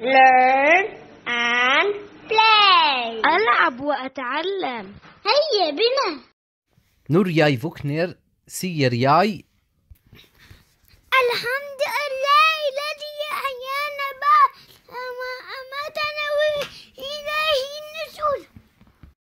learn and play ألعب وأتعلم هيا بنا نور ياي فوكنر سير ياي